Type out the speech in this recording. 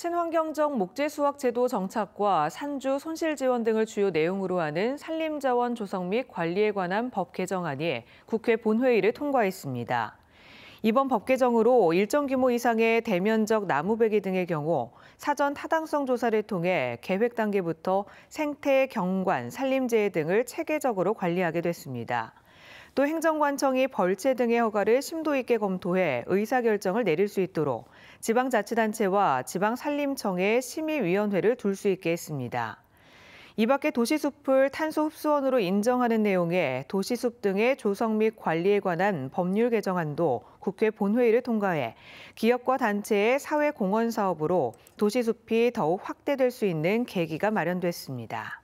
친환경적 목재 수확 제도 정착과 산주 손실 지원 등을 주요 내용으로 하는 산림자원 조성 및 관리에 관한 법 개정안이 국회 본회의를 통과했습니다. 이번 법 개정으로 일정 규모 이상의 대면적 나무 배기 등의 경우 사전 타당성 조사를 통해 계획 단계부터 생태, 경관, 산림재해 등을 체계적으로 관리하게 됐습니다. 또 행정관청이 벌채 등의 허가를 심도 있게 검토해 의사결정을 내릴 수 있도록 지방자치단체와 지방산림청의 심의위원회를 둘 수 있게 했습니다. 이 밖에 도시숲을 탄소흡수원으로 인정하는 내용의 도시숲 등의 조성 및 관리에 관한 법률 개정안도 국회 본회의를 통과해 기업과 단체의 사회공헌 사업으로 도시숲이 더욱 확대될 수 있는 계기가 마련됐습니다.